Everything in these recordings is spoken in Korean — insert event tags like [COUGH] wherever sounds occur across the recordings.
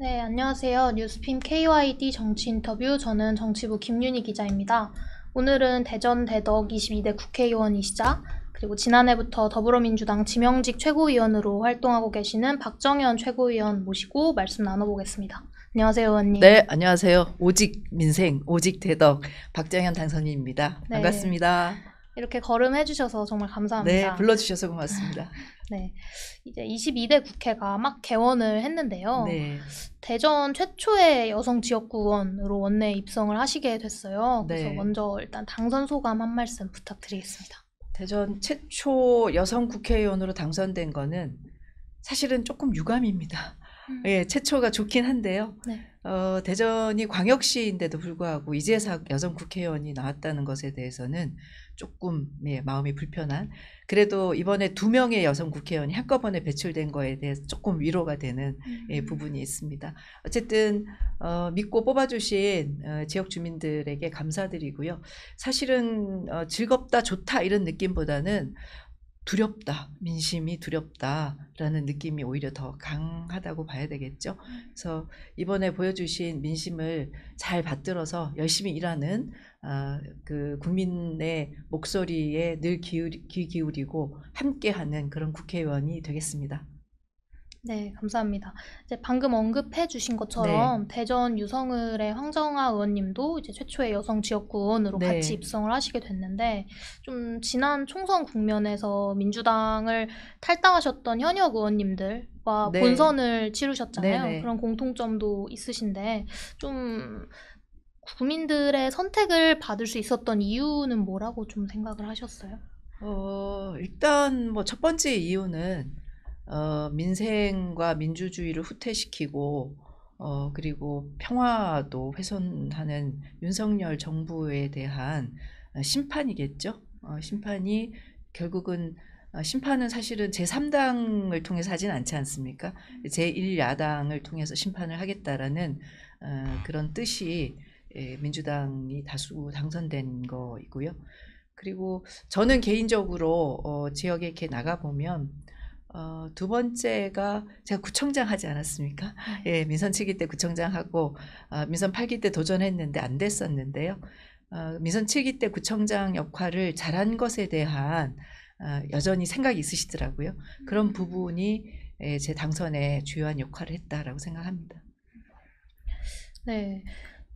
네, 안녕하세요. 뉴스핌 KYD 정치 인터뷰. 저는 정치부 김윤희 기자입니다. 오늘은 대전 대덕 22대 국회의원이시자 그리고 지난해부터 더불어민주당 지명직 최고위원으로 활동하고 계시는 박정현 최고위원 모시고 말씀 나눠보겠습니다. 안녕하세요, 의원님. 네, 안녕하세요. 오직 민생, 오직 대덕 박정현 당선인입니다. 네. 반갑습니다. 이렇게 걸음해 주셔서 정말 감사합니다. 네, 불러주셔서 고맙습니다. [LAUGHS] 네, 이제 22대 국회가 막 개원을 했는데요. 네. 대전 최초의 여성 지역구원으로 원내 입성을 하시게 됐어요. 네. 그래서 네. 먼저 일단 당선 소감 한 말씀 부탁드리겠습니다. 대전 최초 여성 국회의원으로 당선된 거는 사실은 조금 유감입니다. 음. 예, 최초가 좋긴 한데요. 네. 어, 대전이 광역시인데도 불구하고 이제사 여성 국회의원이 나왔다는 것에 대해서는 조금 네, 마음이 불편한 그래도 이번에 두 명의 여성 국회의원이 한꺼번에 배출된 거에 대해서 조금 위로가 되는 예, 음. 예, 부분이 있습니다. 어쨌든 어, 믿고 뽑아주신 어, 지역 주민들에게 감사드리고요. 사실은 어, 즐겁다 좋다 이런 느낌보다는 두렵다 민심이 두렵다라는 느낌이 오히려 더 강하다고 봐야 되겠죠. 그래서 이번에 보여주신 민심을 잘 받들어서 열심히 일하는 아, 그 국민의 목소리에 늘 귀 기울이고 함께하는 그런 국회의원이 되겠습니다. 네, 감사합니다. 이제 방금 언급해 주신 것처럼 네. 대전 유성을의 황정아 의원님도 이제 최초의 여성 지역구 의원으로 네. 같이 입성을 하시게 됐는데 좀 지난 총선 국면에서 민주당을 탈당하셨던 현역 의원님들과 네. 본선을 치르셨잖아요. 네네. 네. 그런 공통점도 있으신데 좀 국민들의 선택을 받을 수 있었던 이유는 뭐라고 좀 생각을 하셨어요? 어, 일단 뭐 첫 번째 이유는 어, 민생과 민주주의를 후퇴시키고 어, 그리고 평화도 훼손하는 윤석열 정부에 대한 어, 심판이겠죠. 어, 심판이 결국은 어, 심판은 사실은 제3당을 통해서 하진 않지 않습니까? 제1야당을 통해서 심판을 하겠다라는 어, 그런 뜻이 예, 민주당이 다수 당선된 거이고요. 그리고 저는 개인적으로 어, 지역에 이렇게 나가보면 어, 두 번째가 제가 구청장 하지 않았습니까? 네. 예, 민선 7기 때 구청장 하고 어, 민선 8기 때 도전했는데 안 됐었는데요. 어, 민선 7기 때 구청장 역할을 잘한 것에 대한 어, 여전히 생각이 있으시더라고요. 그런 음. 부분이 예, 제 당선에 주요한 역할을 했다라고 생각합니다. 네.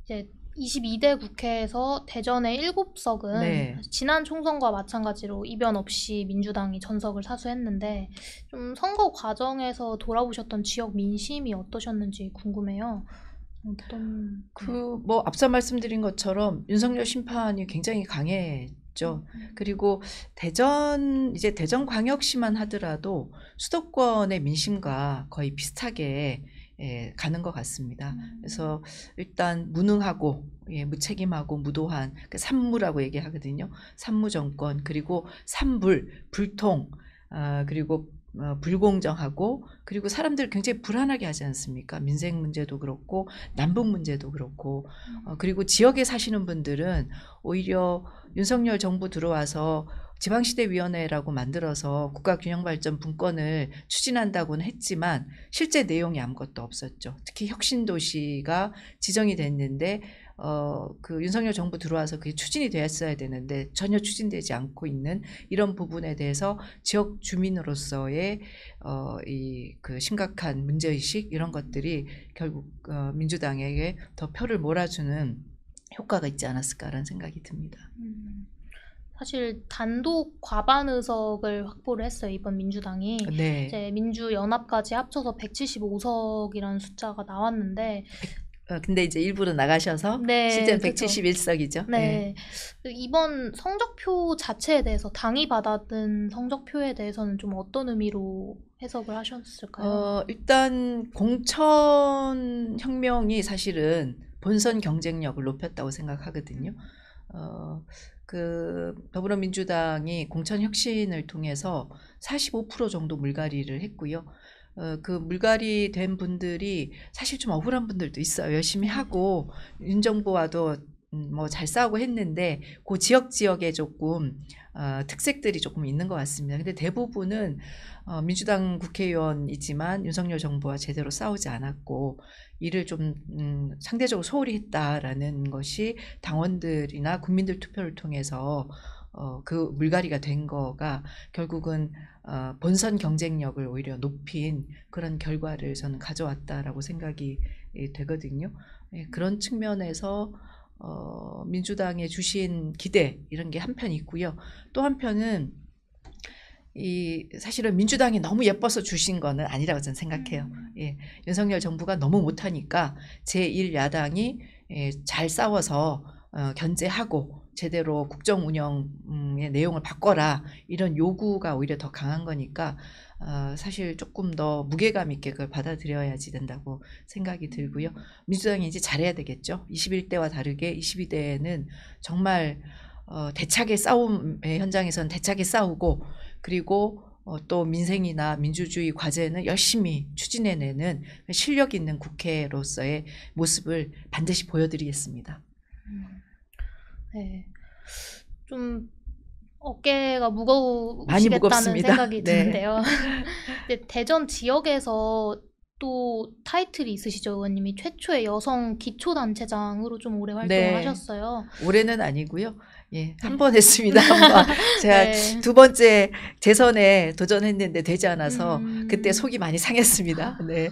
이제 22대 국회에서 대전의 7석은 네. 지난 총선과 마찬가지로 이변 없이 민주당이 전석을 사수했는데 좀 선거 과정에서 돌아보셨던 지역 민심이 어떠셨는지 궁금해요. 어떤 그 뭐 앞서 말씀드린 것처럼 윤석열 심판이 굉장히 강했죠. 음. 그리고 대전 이제 대전 광역시만 하더라도 수도권의 민심과 거의 비슷하게 예, 가는 것 같습니다. 그래서 음. 일단 무능하고 예, 무책임하고 무도한 그 산무라고 얘기하거든요. 산무 정권 그리고 산불 불통 아, 그리고 어, 불공정하고 그리고 사람들 굉장히 불안하게 하지 않습니까? 민생 문제도 그렇고 남북 문제도 그렇고 어, 음. 그리고 지역에 사시는 분들은 오히려 윤석열 정부 들어와서 지방시대위원회라고 만들어서 국가균형발전 분권을 추진한다고는 했지만 실제 내용이 아무것도 없었죠. 특히 혁신도시가 지정이 됐는데 어, 그 윤석열 정부 들어와서 그게 추진이 되었어야 되는데 전혀 추진되지 않고 있는 이런 부분에 대해서 지역 주민으로서의 어, 이 그 심각한 문제의식 이런 것들이 결국 어, 민주당에게 더 표를 몰아주는 효과가 있지 않았을까라는 생각이 듭니다. 음. 사실 단독 과반 의석을 확보를 했어요 이번 민주당이 네. 이제 민주연합까지 합쳐서 175석이라는 숫자가 나왔는데 어, 근데 이제 일부러 나가셔서 네, 실제 그렇죠. 171석이죠. 네. 네. 그 이번 성적표 자체에 대해서 당이 받았던 성적표에 대해서는 좀 어떤 의미로 해석을 하셨을까요? 어, 일단 공천 혁명이 사실은 본선 경쟁력을 높였다고 생각하거든요. 어, 그 더불어민주당이 공천혁신을 통해서 45% 정도 물갈이를 했고요. 어, 그 물갈이 된 분들이 사실 좀 억울한 분들도 있어요. 열심히 하고 윤정부와도 음, 뭐잘 싸우고 했는데 그 지역 지역에 조금 어, 특색들이 조금 있는 것 같습니다. 근데 대부분은 어, 민주당 국회의원이지만 윤석열 정부와 제대로 싸우지 않았고 이를 좀 음, 상대적으로 소홀히 했다라는 것이 당원들이나 국민들 투표를 통해서 어, 그 물갈이가 된 거가 결국은 어, 본선 경쟁력을 오히려 높인 그런 결과를 저는 가져왔다라고 생각이 예, 되거든요. 예, 그런 측면에서 어, 민주당에 주신 기대 이런 게 한편 있고요. 또 한편은 이 사실은 민주당이 너무 예뻐서 주신 거는 아니라고 저는 생각해요. 음. 예. 윤석열 정부가 너무 못하니까 제1야당이 예, 잘 싸워서 어, 견제하고 제대로 국정 운영의 내용을 바꿔라 이런 요구가 오히려 더 강한 거니까 어, 사실 조금 더 무게감 있게 그걸 받아들여야지 된다고 생각이 들고요. 민주당이 이제 잘해야 되겠죠. 21대와 다르게 22대에는 정말 어, 대차게 싸움의 예, 현장에선 대차게 싸우고 그리고 어, 또 민생이나 민주주의 과제는 열심히 추진해내는 실력 있는 국회로서의 모습을 반드시 보여드리겠습니다. 음. 네. 좀 어깨가 무거우시겠다는 생각이 [LAUGHS] 네. 드는데요. [LAUGHS] 대전 지역에서 또 타이틀이 있으시죠, 의원님이 최초의 여성 기초 단체장으로 좀 오래 활동을 네. 하셨어요. 올해는 아니고요. 예, 음. 한번 했습니다. 한 번. [LAUGHS] 네. 제가 네. 두 번째 재선에 도전했는데 되지 않아서 음... 그때 속이 많이 상했습니다. 아, 네.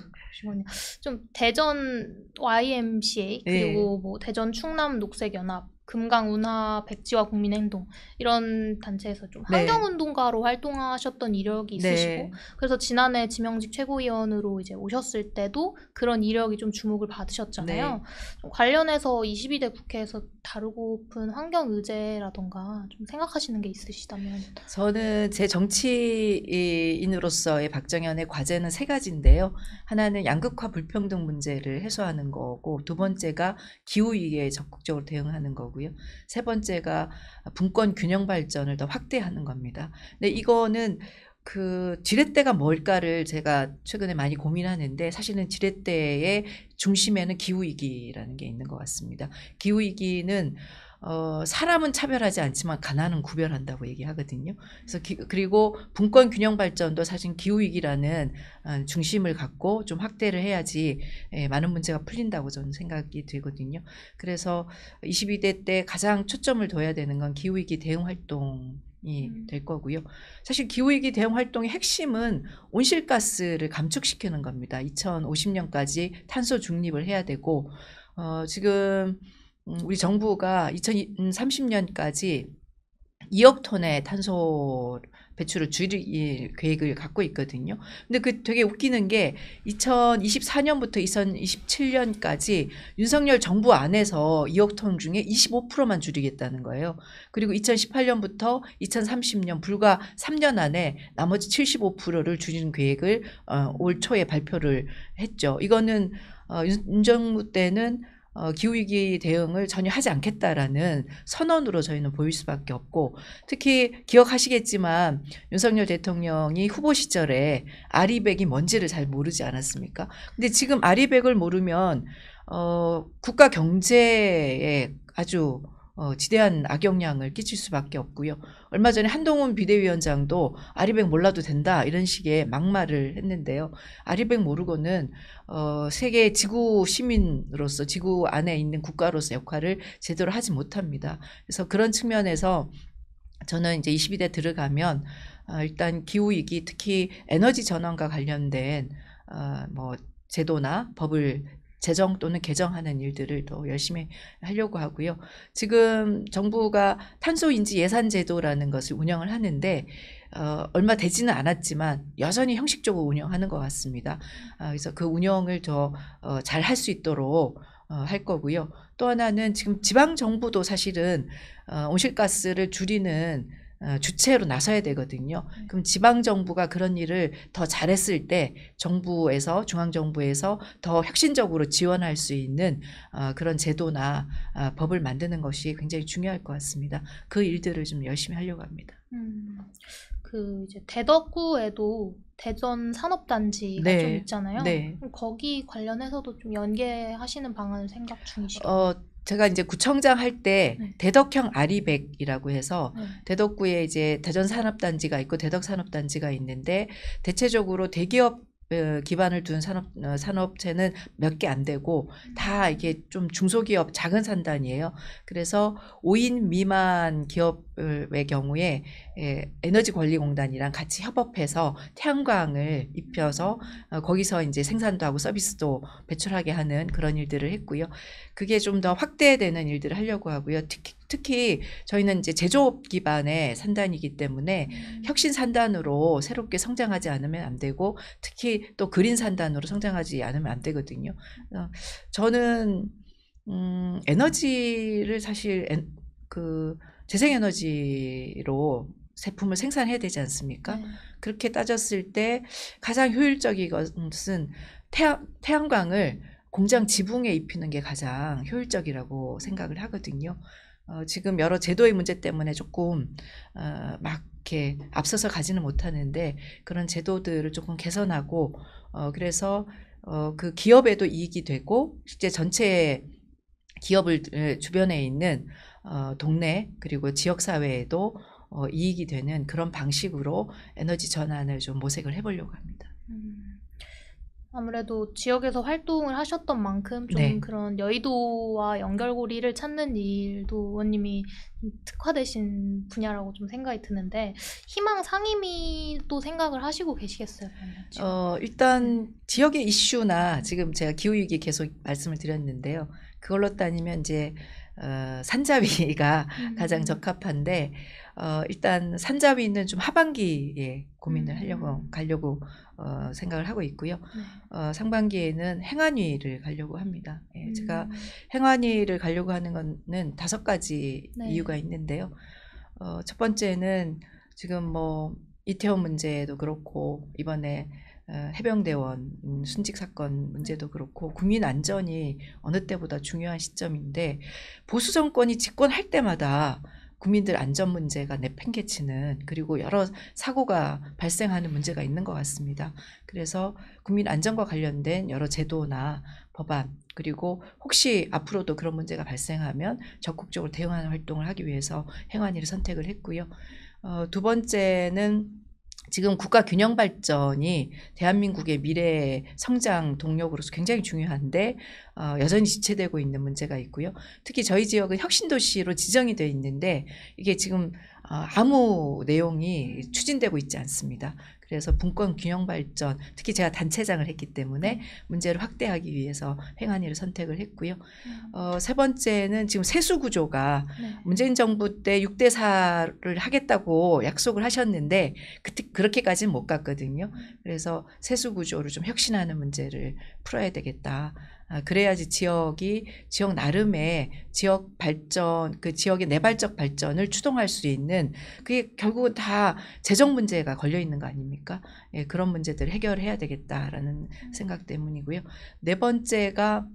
좀 대전 YMCA 네. 그리고 네. 뭐 대전 충남 녹색 연합 금강 운하 백지와 국민행동 이런 단체에서 좀 네. 환경운동가로 활동하셨던 이력이 네. 있으시고 네. 그래서 지난해 지명직 최고위원으로 이제 오셨을 때도 그런 이력이 좀 주목을 받으셨잖아요. 네. 관련해서 22대 국회에서 다루고픈 환경 의제라던가 좀 생각하시는 게 있으시다면 저는 제 정치인으로서의 박정현의 과제는 세 가지인데요. 하나는 양극화 불평등 문제를 해소하는 거고 두 번째가 기후 위기에 적극적으로 대응하는 거고 거고요. 세 번째가 분권 균형 발전을 더 확대하는 겁니다. 근데 이거는 그 지렛대가 뭘까를 제가 최근에 많이 고민하는데 사실은 지렛대의 중심에는 기후 위기라는 게 있는 것 같습니다. 기후 위기는 어, 사람은 차별하지 않지만 가난은 구별한다고 얘기하거든요. 그래서 기, 그리고 분권 균형 발전도 사실 기후 위기라는 어, 중심을 갖고 좀 확대를 해야지 예, 많은 문제가 풀린다고 저는 생각이 되거든요. 그래서 22대 때 가장 초점을 둬야 되는 건 기후 위기 대응 활동 이될 음. 거고요. 사실 기후위기 대응 활동의 핵심은 온실가스를 감축시키는 겁니다. 2050년까지 탄소 중립을 해야 되고, 어, 지금 음. 우리 정부가 2030년까지 2억 톤의 탄소 배출을 줄일 계획을 갖고 있거든요. 근데 그 되게 웃기는 게 2024년부터 2027년까지 윤석열 정부 안에서 2억 톤 중에 25%만 줄이겠다는 거예요. 그리고 2018년부터 2030년 불과 3년 안에 나머지 75%를 줄이는 계획을 어, 올 초에 발표를 했죠. 이거는 어, 윤, 윤 정부 때는 어, 기후위기 대응을 전혀 하지 않겠다라는 선언으로 저희는 보일 수밖에 없고 특히 기억하시겠지만 윤석열 대통령이 후보 시절에 아리백이 뭔지를 잘 모르지 않았습니까? 근데 지금 아리백을 모르면 어, 국가 경제에 아주 어, 지대한 악영향을 끼칠 수밖에 없고요. 얼마 전에 한동훈 비대위원장도 아리백 몰라도 된다 이런 식의 막말을 했는데요. 아리백 모르고는 어, 세계 지구 시민으로서 지구 안에 있는 국가로서 역할을 제대로 하지 못합니다. 그래서 그런 측면에서 저는 이제 22대 들어가면 어, 일단 기후 위기 특히 에너지 전환과 관련된 어, 뭐 제도나 법을 재정 또는 개정하는 일들을 더 열심히 하려고 하고요. 지금 정부가 탄소인지 예산제도라는 것을 운영을 하는데 어, 얼마 되지는 않았지만 여전히 형식적으로 운영하는 것 같습니다. 아, 그래서 그 운영을 더 어, 잘 할 수 있도록 어, 할 거고요. 또 하나는 지금 지방 정부도 사실은 어, 온실가스를 줄이는 어, 주체로 나서야 되거든요. 네. 그럼 지방 정부가 그런 일을 더 잘했을 때 정부에서 중앙 정부에서 더 혁신적으로 지원할 수 있는 어, 그런 제도나 어, 법을 만드는 것이 굉장히 중요할 것 같습니다. 그 일들을 좀 열심히 하려고 합니다. 음, 그 이제 대덕구에도 대전 산업단지가 네. 좀 있잖아요. 네. 거기 관련해서도 좀 연계하시는 방안을 생각 중이시죠? 어, 제가 이제 구청장 할때 네. 대덕형 아리백이라고 해서 네. 대덕구에 이제 대전 산업단지가 있고 대덕 산업단지가 있는데 대체적으로 대기업 어, 기반을 둔 산업 어, 산업체는 몇 개 안 되고 음. 다 이게 좀 중소기업 작은 산단이에요. 그래서 5인 미만 기업의 경우에 예, 에너지권리공단이랑 같이 협업해서 태양광을 입혀서 어, 거기서 이제 생산도 하고 서비스도 배출하게 하는 그런 일들을 했고요. 그게 좀 더 확대되는 일들을 하려고 하고요. 특히 특히 저희는 이제 제조업 기반의 산단이기 때문에 음. 혁신 산단으로 새롭게 성장하지 않으면 안 되고 특히 또 그린 산단으로 성장하지 않으면 안 되거든요. 어, 저는 음, 에너지를 사실 그 재생에너지로 제품을 생산해야 되지 않습니까? 네. 그렇게 따졌을 때 가장 효율적인 것은 태양, 태양광을 공장 지붕에 입히는 게 가장 효율적이라고 생각을 하거든요. 어, 지금 여러 제도의 문제 때문에 조금 어, 막 이렇게 앞서서 가지는 못하는데 그런 제도들을 조금 개선하고 어, 그래서 어, 그 기업에도 이익이 되고 실제 전체 기업을 주변에 있는 어, 동네 그리고 지역 사회에도 어, 이익이 되는 그런 방식으로 에너지 전환을 좀 모색을 해보려고 합니다. 음, 아무래도 지역에서 활동을 하셨던 만큼 좀 네. 그런 여의도와 연결고리를 찾는 일도 의원님이 특화되신 분야라고 좀 생각이 드는데 희망 상임위도 생각을 하시고 계시겠어요? 어, 일단 지역의 이슈나 지금 제가 기후위기 계속 말씀을 드렸는데요. 그걸로 따지면 이제 어, 산자위가 음. 가장 적합한데 어, 일단 산잡이 있는 좀 하반기에 고민을 하려고 음. 가려고 어, 생각을 하고 있고요. 네. 어, 상반기에는 행안위를 가려고 합니다. 예, 음. 제가 행안위를 가려고 하는 것은 다섯 가지 네. 이유가 있는데요. 어, 첫 번째는 지금 뭐 이태원 문제도 그렇고 이번에 어, 해병대원 순직 사건 문제도 네. 그렇고 국민 안전이 어느 때보다 중요한 시점인데 보수 정권이 집권할 때마다 국민들 안전 문제가 내팽개치는 그리고 여러 사고가 발생하는 문제가 있는 것 같습니다. 그래서 국민 안전과 관련된 여러 제도나 법안 그리고 혹시 앞으로도 그런 문제가 발생하면 적극적으로 대응하는 활동을 하기 위해서 행안위를 선택을 했고요. 어, 두 번째는 지금 국가 균형 발전이 대한민국의 미래 성장 동력으로서 굉장히 중요한데 어, 여전히 지체되고 있는 문제가 있고요. 특히 저희 지역은 혁신 도시로 지정이 돼 있는데 이게 지금 어, 아무 내용이 추진되고 있지 않습니다. 그래서 분권 균형 발전, 특히 제가 단체장을 했기 때문에 네. 문제를 확대하기 위해서 행안위를 선택을 했고요. 음. 어, 세 번째는 지금 세수 구조가 네. 문재인 정부 때 6대 4를 하겠다고 약속을 하셨는데 그때 그렇게까지는 못 갔거든요. 음. 그래서 세수 구조를 좀 혁신하는 문제를 풀어야 되겠다. 아, 그래야지 지역이 지역 나름의 지역 발전 그 지역의 내발적 발전을 추동할 수 있는 그게 결국은 다 재정 문제가 걸려 있는 거 아닙니까? 예, 그런 문제들을 해결해야 되겠다라는 생각 때문이고요. 네 번째가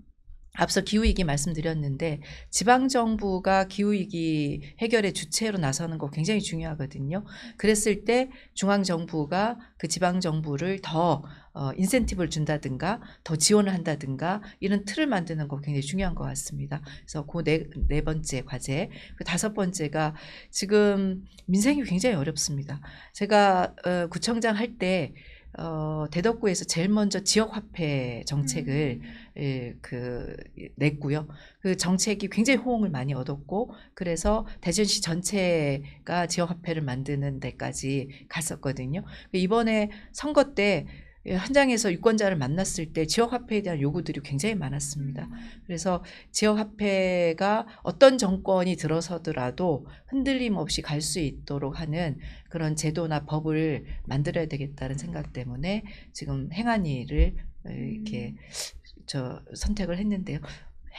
앞서 기후위기 말씀드렸는데 지방정부가 기후위기 해결의 주체로 나서는 거 굉장히 중요하거든요. 그랬을 때 중앙정부가 그 지방정부를 더 어, 인센티브를 준다든가 더 지원을 한다든가 이런 틀을 만드는 거 굉장히 중요한 것 같습니다. 그래서 그네 네 번째 과제, 그 다섯 번째가 지금 민생이 굉장히 어렵습니다. 제가 어, 구청장 할 때 어, 대덕구에서 제일 먼저 지역화폐 정책을 음. 예, 그 냈고요. 그 정책이 굉장히 호응을 많이 얻었고 그래서 대전시 전체가 지역화폐를 만드는 데까지 갔었거든요. 그 이번에 선거 때 예, 현장에서 유권자를 만났을 때 지역화폐에 대한 요구들이 굉장히 많았습니다. 그래서 지역화폐가 어떤 정권이 들어서더라도 흔들림 없이 갈 수 있도록 하는 그런 제도나 법을 만들어야 되겠다는 생각 때문에 지금 행안위를 어, 이렇게 음. 저 선택을 했는데요.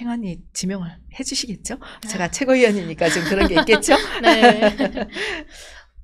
행안위 지명을 해주시겠죠? 아. 제가 최고위원이니까 좀 그런 게 [LAUGHS] 있겠죠? 네.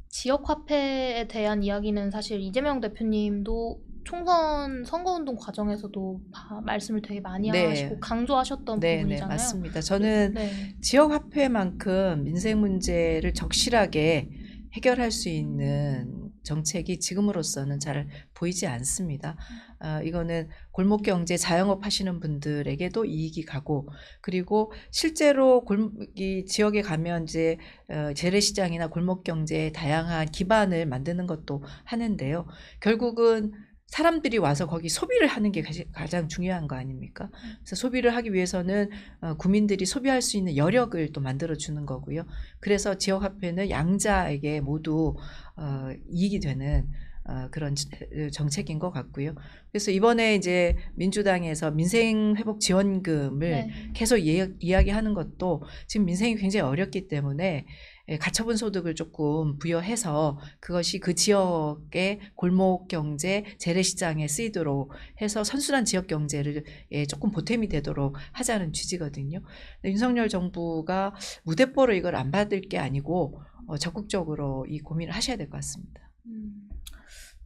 지역화폐에 대한 이야기는 사실 이재명 대표님도 총선 선거운동 과정에서도 말씀을 되게 많이 네. 하시고 강조하셨던 네, 네 부분이잖아요. 네, 맞습니다. 저는 네. 지역 화폐만큼 민생 문제를 적실하게 해결할 수 있는 정책이 지금으로서는 잘 보이지 않습니다. 아, 이거는 골목 경제 자영업 하시는 분들에게도 이익이 가고 그리고 실제로 골목이 지역에 가면 이제 어, 재래시장이나 골목 경제의 다양한 기반을 만드는 것도 하는데요. 결국은 사람들이 와서 거기 소비를 하는 게 가장 중요한 거 아닙니까? 그래서 소비를 하기 위해서는 어, 구민들이 소비할 수 있는 여력을 또 만들어 주는 거고요. 그래서 지역 화폐는 양자에게 모두 어, 이익이 되는 어, 그런 어, 정책인 것 같고요. 그래서 이번에 이제 민주당에서 민생 회복 지원금을 네. 계속 이야기하는 것도 지금 민생이 굉장히 어렵기 때문에 예, 가처분 소득을 조금 부여해서 그것이 그 지역의 골목 경제 재래시장에 쓰이도록 해서 선순환 지역 경제를 예, 조금 보탬이 되도록 하자는 취지거든요. 윤석열 정부가 무대뽀로 이걸 안 받을 게 아니고 어, 적극적으로 이 고민을 하셔야 될 것 같습니다. 음,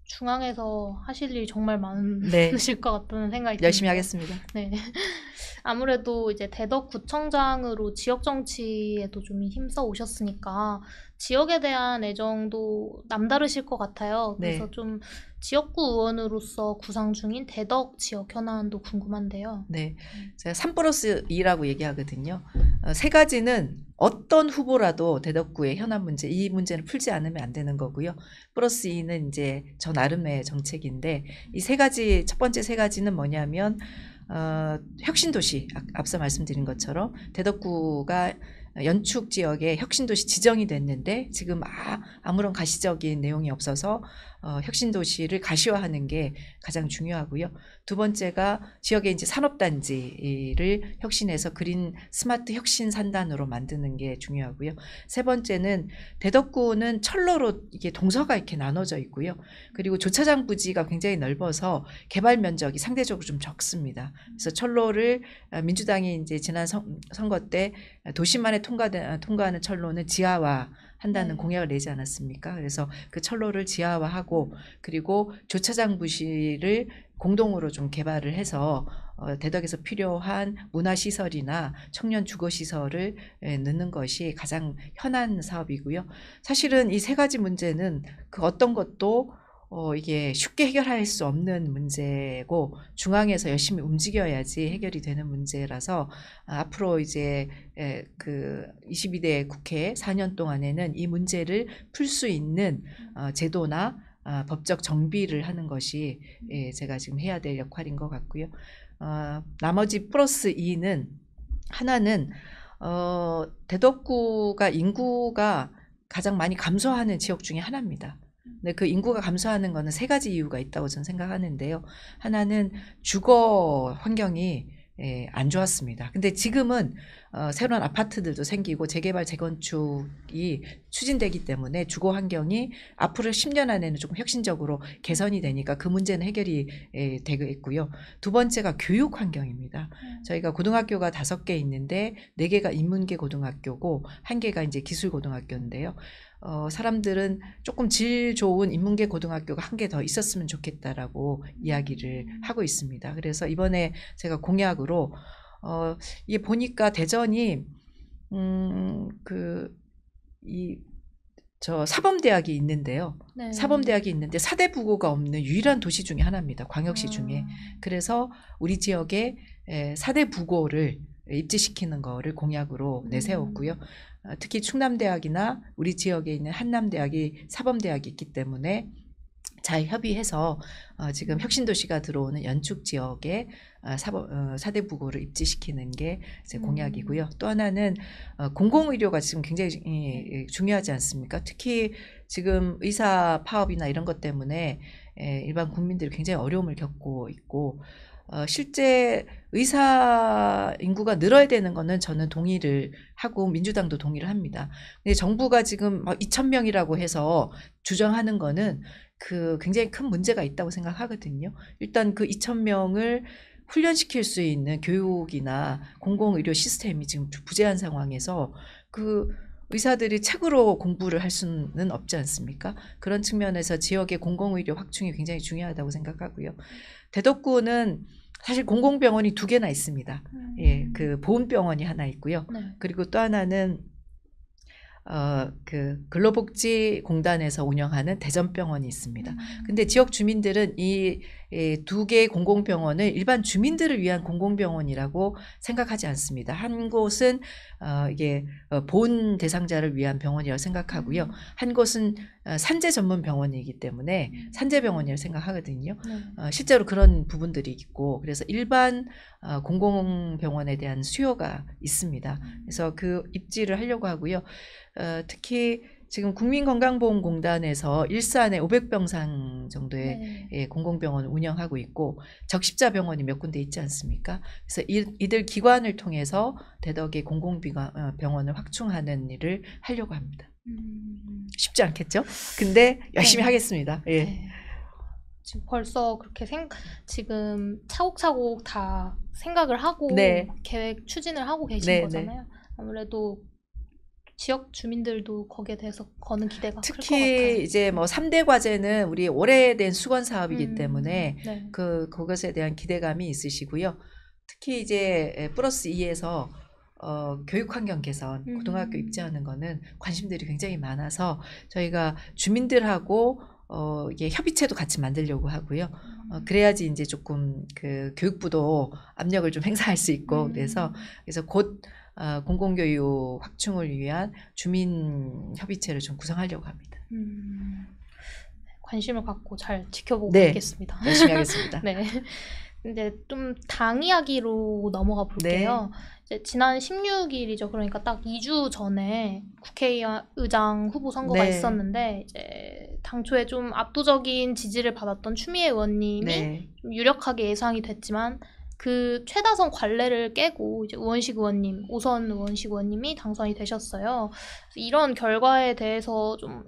중앙에서 하실 일 정말 네. 많으실 네. 것 같다는 생각이 열심히 하겠습니다. 네. 아무래도 이제 대덕구청장으로 지역 정치에도 좀 힘써 오셨으니까 지역에 대한 애정도 남다르실 것 같아요. 네. 그래서 네. 좀 지역구 의원으로서 구상 중인 대덕 지역 현안도 궁금한데요. 네. 음. 제가 3 플러스 2라고 얘기하거든요. 어, 세 가지는 어떤 후보라도 대덕구의 현안 문제, 이 문제는 풀지 않으면 안 되는 거고요. 플러스 2는 이제 저 나름의 정책인데, 이 세 가지, 첫 번째 세 가지는 뭐냐면, 어, 혁신도시 앞서 말씀드린 것처럼 대덕구가 연축 지역에 혁신도시 지정이 됐는데 지금 아, 아무런 가시적인 내용이 없어서 어, 혁신 도시를 가시화하는 게 가장 중요하고요. 두 번째가 지역의 이제 산업단지를 혁신해서 그린 스마트 혁신 산단으로 만드는 게 중요하고요. 세 번째는 대덕구는 철로로 이게 동서가 이렇게 나눠져 있고요. 그리고 조차장 부지가 굉장히 넓어서 개발 면적이 상대적으로 좀 적습니다. 그래서 철로를 아, 민주당이 이제 지난 선, 거때도심만에 통과된 통과하는 철로는 지하와 한다는 네. 공약을 내지 않았습니까? 그래서 그 철로를 지하화하고 그리고 주차장부실을 공동으로 좀 개발을 해서 어, 대덕에서 필요한 문화시설이나 청년 주거시설을 예, 넣는 것이 가장 현안 사업이고요. 사실은 이 세 가지 문제는 그 어떤 것도 어, 이게 쉽게 해결할 수 없는 문제고 중앙에서 열심히 움직여야지 해결이 되는 문제라서 아, 앞으로 이제 에, 그 22대 국회 4년 동안에는 이 문제를 풀 수 있는 어, 제도나 아, 법적 정비를 하는 것이 예, 제가 지금 해야 될 역할인 것 같고요. 어, 나머지 플러스 2는 하나는 어, 대덕구가 인구가 가장 많이 감소하는 지역 중에 하나입니다. 근데 네, 그 인구가 감소하는 거는 세 가지 이유가 있다고 저는 생각하는데요. 하나는 음. 주거 환경이 예, 안 좋았습니다. 근데 지금은 어, 새로운 아파트들도 생기고 재개발 재건축이 추진되기 때문에 주거 환경이 앞으로 10년 안에는 조금 혁신적으로 개선이 되니까 그 문제는 해결이 예, 되겠고요. 두 번째가 교육 환경입니다. 음. 저희가 고등학교가 다섯 개 있는데 네 개가 인문계 고등학교고 한 개가 이제 기술 고등학교인데요. 어, 사람들은 조금 질 좋은 인문계 고등학교가 한 개 더 있었으면 좋겠다라고 이야기를 하고 있습니다. 그래서 이번에 제가 공약으로 어, 이게 보니까 대전이 음, 그, 이, 저 사범대학이 있는데요. 네. 사범대학이 있는데 사대부고가 없는 유일한 도시 중에 하나입니다. 광역시 음. 중에. 아. 그래서 우리 지역에 에, 사대부고를 입지시키는 거를 공약으로 음. 내세웠고요. 어, 특히 충남대학이나 우리 지역에 있는 한남대학이 사범대학이 있기 때문에 잘 협의해서 어, 지금 혁신도시가 들어오는 연축 지역에 어, 사법, 어, 사대부고를 입지시키는 게 이제 공약이고요. 음. 또 하나는 어, 공공의료가 지금 굉장히 중요하지 않습니까? 특히 지금 의사 파업이나 이런 것 때문에 에, 예, 일반 국민들이 굉장히 어려움을 겪고 있고 어, 실제 의사 인구가 늘어야 되는 거는 저는 동의를 하고 민주당도 동의를 합니다. 근데 정부가 지금 2천 명이라고 해서 주장하는 거는 그 굉장히 큰 문제가 있다고 생각하거든요. 일단 그 2천 명을 훈련시킬 수 있는 교육이나 공공의료 시스템이 지금 부재한 상황에서 그 의사들이 책으로 공부를 할 수는 없지 않습니까? 그런 측면에서 지역의 공공의료 확충이 굉장히 중요하다고 생각하고요. 대덕구는 사실 공공병원이 두 개나 있습니다. 음. 예, 그 보훈병원이 하나 있고요. 네. 그리고 또 하나는 어, 그 근로복지공단에서 운영하는 대전병원이 있습니다. 음. 근데 지역 주민들은 이 예, 두 개의 공공병원을 일반 주민들을 위한 공공병원이라고 생각하지 않습니다. 한 곳은 어, 이게 어, 본 대상자를 위한 병원이라고 생각하고요. 음. 한 곳은 어, 산재 전문 병원이기 때문에 음. 산재 병원이라고 생각하거든요. 네. 어, 실제로 그런 부분들이 있고 그래서 일반 공공병원에 대한 수요가 있습니다. 음. 그래서 그 입지를 하려고 하고요. 특히 지금 국민건강보험공단에서 일산에 500병상 정도의 네. 예, 공공병원 운영하고 있고 적십자 병원이 몇 군데 있지 않습니까? 그래서 이, 들 기관을 통해서 대덕의 공공병원을 어, 확충하는 일을 하려고 합니다. 음. 쉽지 않겠죠? 근데 열심히 네. 하겠습니다. 예. 네. 지금 벌써 그렇게 생 지금 차곡차곡 다 생각을 하고 네. 계획 추진을 하고 계신 네, 네. 거잖아요. 아무래도 지역 주민들도 거기에 대해서 거는 기대가 특히 이제 뭐 3대 과제는 우리 오래된 수건 사업이기 음, 때문에 네. 그 그것에 대한 기대감이 있으시고요. 특히 이제 플러스 2에서 어, 교육 환경 개선, 고등학교 음. 입지하는 거는 관심들이 굉장히 많아서 저희가 주민들하고 어, 이게 협의체도 같이 만들려고 하고요. 어, 음. 그래야지 이제 조금 그 교육부도 압력을 좀 행사할 수 있고 음. 그래서 그래서 곧 어, 공공교육 확충을 위한 주민협의체를 좀 구성하려고 합니다. 음, 관심을 갖고 잘 지켜보고 네. 있겠습니다. 열심히 하겠습니다. [LAUGHS] 네. 근데 좀 당 이야기로 넘어가 볼게요. 네. 이제 지난 16일이죠. 그러니까 딱 2주 전에 국회의장 후보 선거가 네. 있었는데 이제 당초에 좀 압도적인 지지를 받았던 추미애 의원님이 네. 좀 유력하게 예상이 됐지만 그 최다선 관례를 깨고 이제 우원식 의원님, 우선 우원식 의원님이 당선이 되셨어요. 이런 결과에 대해서 좀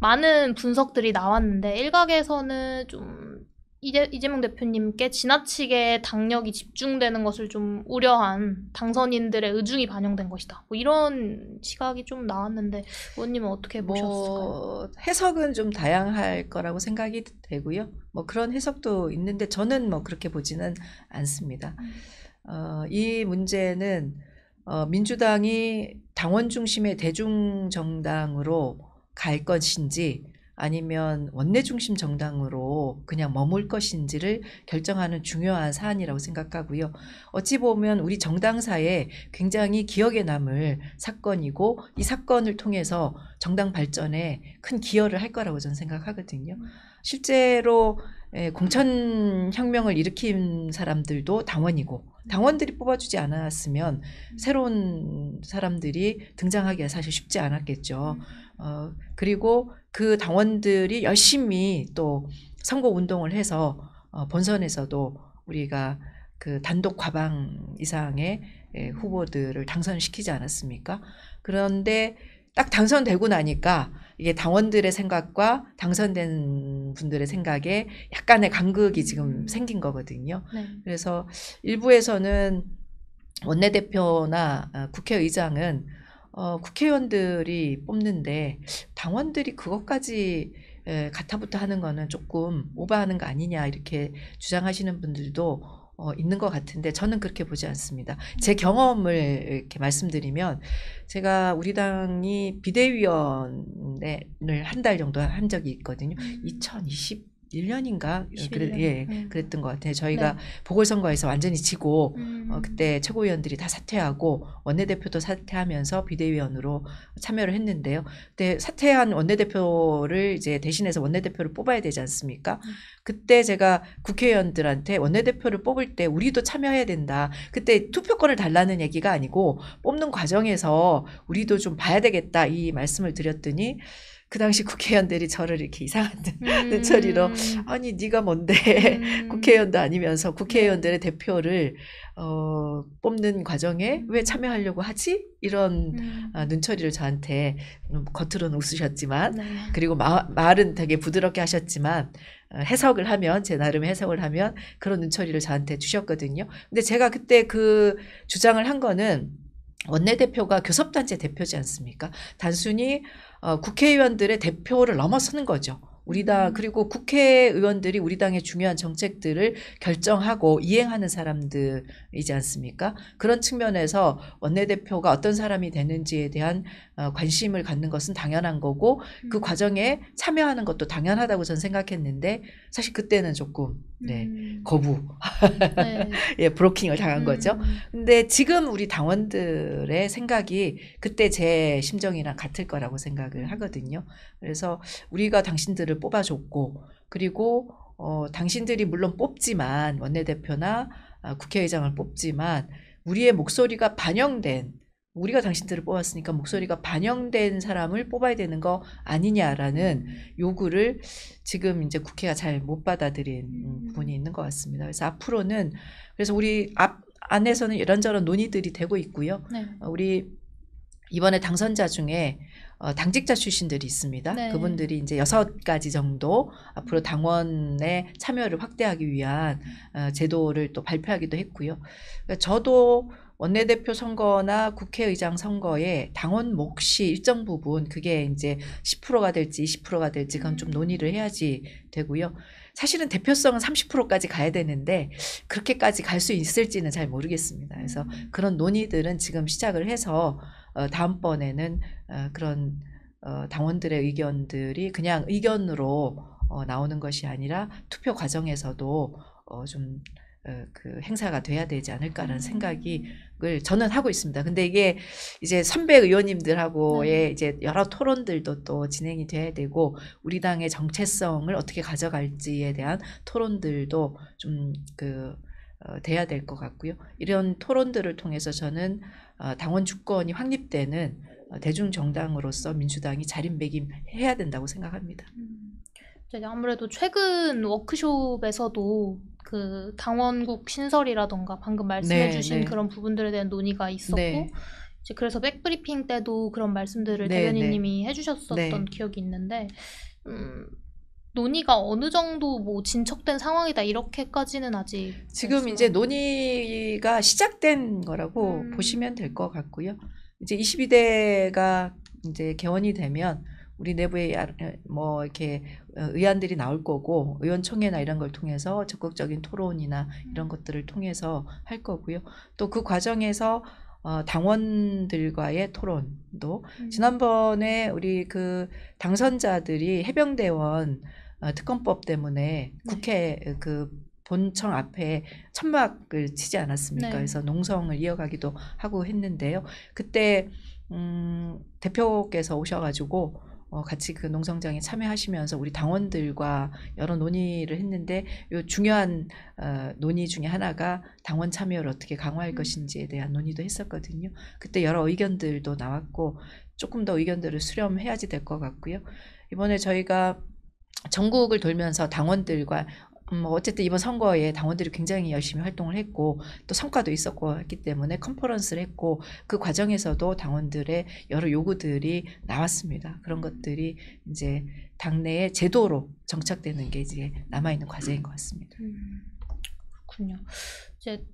많은 분석들이 나왔는데 일각에서는 좀 이재, 이재명 대표님께 지나치게 당력이 집중되는 것을 좀 우려한 당선인들의 의중이 반영된 것이다. 뭐 이런 시각이 좀 나왔는데 의원님은 어떻게 뭐 보셨을까요? 해석은 좀 다양할 거라고 생각이 되고요. 뭐 그런 해석도 있는데 저는 뭐 그렇게 보지는 않습니다. 음. 어, 이 문제는 어, 민주당이 당원 중심의 대중 정당으로 갈 것인지 아니면 원내 중심 정당으로 그냥 머물 것인지를 결정하는 중요한 사안이라고 생각하고요. 어찌 보면 우리 정당사에 굉장히 기억에 남을 사건이고 이 사건을 통해서 정당 발전에 큰 기여를 할 거라고 저는 생각하거든요. 음. 실제로 예, 공천 혁명을 일으킨 사람들도 당원이고 음. 당원들이 뽑아주지 않았으면 음. 새로운 사람들이 등장하기가 사실 쉽지 않았겠죠. 어, 그리고 그 당원들이 열심히 또 선거 운동을 해서 어, 본선에서도 우리가 그 단독 과방 이상의 예, 후보들을 당선시키지 않았습니까? 그런데 딱 당선되고 나니까 이게 당원들의 생각과 당선된 분들의 생각에 약간의 간극이 지금 생긴 거거든요. 네. 그래서 일부에서는 원내대표나 어, 국회의장은 어, 국회의원들이 뽑는데 당원들이 그것까지 에, 가타부터 하는 거는 조금 오버하는 거 아니냐 이렇게 주장하시는 분들도 어, 있는 것 같은데 저는 그렇게 보지 않습니다. 제 음. 경험을 이렇게 말씀드리면 제가 우리 당이 비대위원을 한 달 정도 한 적이 있거든요. 2020 음. 1년인가 어, 그래, 예, 음. 그랬던 것 같아요. 저희가 네. 보궐선거에서 완전히 지고 어, 음. 어, 그때 최고위원들이 다 사퇴하고 원내대표도 사퇴하면서 비대위원으로 참여를 했는데요. 그때 사퇴한 원내대표를 이제 대신해서 원내대표를 뽑아야 되지 않습니까? 음. 그때 제가 국회의원들한테 원내대표를 뽑을 때 우리도 참여해야 된다. 그때 투표권을 달라는 얘기가 아니고 뽑는 과정에서 우리도 좀 봐야 되겠다 이 말씀을 드렸더니 그 당시 국회의원들이 저를 이렇게 이상한 눈처리로 음. [LAUGHS] 아니 네가 뭔데 음. [LAUGHS] 국회의원도 아니면서 국회의원들의 네. 대표를 어, 뽑는 과정에 음. 왜 참여하려고 하지? 이런 음. 아, 눈처리를 저한테 음, 겉으로는 웃으셨지만 네. 그리고 마, 말은 되게 부드럽게 하셨지만 어, 해석을 하면 제 나름 해석을 하면 그런 눈처리를 저한테 주셨거든요. 근데 제가 그때 그 주장을 한 거는 원내대표가 교섭단체 대표지 않습니까? 단순히 어, 국회의원들의 대표를 넘어서는 거죠. 우리 당 음. 그리고 국회의원들이 우리 당의 중요한 정책들을 결정하고 이행하는 사람들이지 않습니까? 그런 측면에서 원내대표가 어떤 사람이 되는지에 대한 어, 관심을 갖는 것은 당연한 거고 그 음. 과정에 참여하는 것도 당연하다고 저는 생각했는데 사실 그때는 조금 네, 음. 거부 네. [LAUGHS] 예 브로킹을 당한 음. 거죠. 근데 지금 우리 당원들의 생각이 그때 제 심정이랑 같을 거라고 생각을 하거든요. 그래서 우리가 당신들을 뽑아줬고 그리고 어, 당신들이 물론 뽑지만 원내대표나 아, 국회의장을 뽑지만 우리의 목소리가 반영된 우리가 당신들을 뽑았으니까 목소리가 반영된 사람을 뽑아야 되는 거 아니냐라는 요구를 지금 이제 국회가 잘 못 받아들인 음. 부분이 있는 것 같습니다. 그래서 앞으로는 그래서 우리 앞 안에서는 이런저런 논의들이 되고 있고요. 네. 어, 우리 이번에 당선자 중에 어, 당직자 출신들이 있습니다. 네. 그분들이 이제 여섯 가지 정도 앞으로 당원의 참여를 확대하기 위한 어, 제도를 또 발표하기도 했고요. 그러니까 저도 원내대표 선거나 국회의장 선거에 당원 몫이 일정 부분 그게 이제 10%가 될지 20%가 될지 그건 좀 논의를 해야지 되고요. 사실은 대표성은 30%까지 가야 되는데 그렇게까지 갈 수 있을지는 잘 모르겠습니다. 그래서 그런 논의들은 지금 시작을 해서 어, 다음번에는 어, 그런 어, 당원들의 의견들이 그냥 의견으로 어, 나오는 것이 아니라 투표 과정에서도 어, 좀 어, 그 행사가 돼야 되지 않을까라는 음. 생각을 저는 하고 있습니다. 근데 이게 이제 선배 의원님들하고의 음. 이제 여러 토론들도 또 진행이 돼야 되고 우리 당의 정체성을 어떻게 가져갈지에 대한 토론들도 좀그 어, 돼야 될 것 같고요. 이런 토론들을 통해서 저는 어, 당원 주권이 확립되는 어, 대중정당으로서 민주당이 자리매김해야 된다고 생각합니다. 음, 아무래도 최근 워크숍에서도 그 당원국 신설이라던가 방금 말씀해주신 네, 네, 그런 부분들에 대한 논의가 있었고 네. 이제 그래서 백브리핑 때도 그런 말씀들을 네, 대변인님이 네. 해주셨었던 기억이 있는데 음, 논의가 어느 정도 뭐 진척된 상황이다 이렇게까지는 아직 지금 이제 논의가 시작된 거라고 음. 보시면 될 것 같고요. 이제 22대가 이제 개원이 되면 우리 내부에 뭐 이렇게 어, 의안들이 나올 거고 의원총회나 이런 걸 통해서 적극적인 토론이나 이런 것들을 통해서 할 거고요. 또 그 과정에서 어, 당원들과의 토론도 음. 지난번에 우리 그 당선자들이 해병대원 어, 특검법 때문에 네. 국회 네. 그 본청 앞에 천막을 치지 않았습니까? 네. 그래서 농성을 이어가기도 하고 했는데요. 그때 음, 대표께서 오셔가지고 어, 같이 그 농성장에 참여하시면서 우리 당원들과 여러 논의를 했는데 요 중요한 어, 논의 중에 하나가 당원 참여를 어떻게 강화할 음. 것인지에 대한 논의도 했었거든요. 그때 여러 의견들도 나왔고 조금 더 의견들을 수렴해야지 될 것 같고요. 이번에 저희가 전국을 돌면서 당원들과 음, 뭐 어쨌든 이번 선거에 당원들이 굉장히 열심히 활동을 했고 또 성과도 있었고 했기 때문에 컨퍼런스를 했고 그 과정에서도 당원들의 여러 요구들이 나왔습니다. 그런 것들이 이제 당내의 제도로 정착되는 게 이제 남아 있는 과제인 것 같습니다. 음, 그렇군요. 이제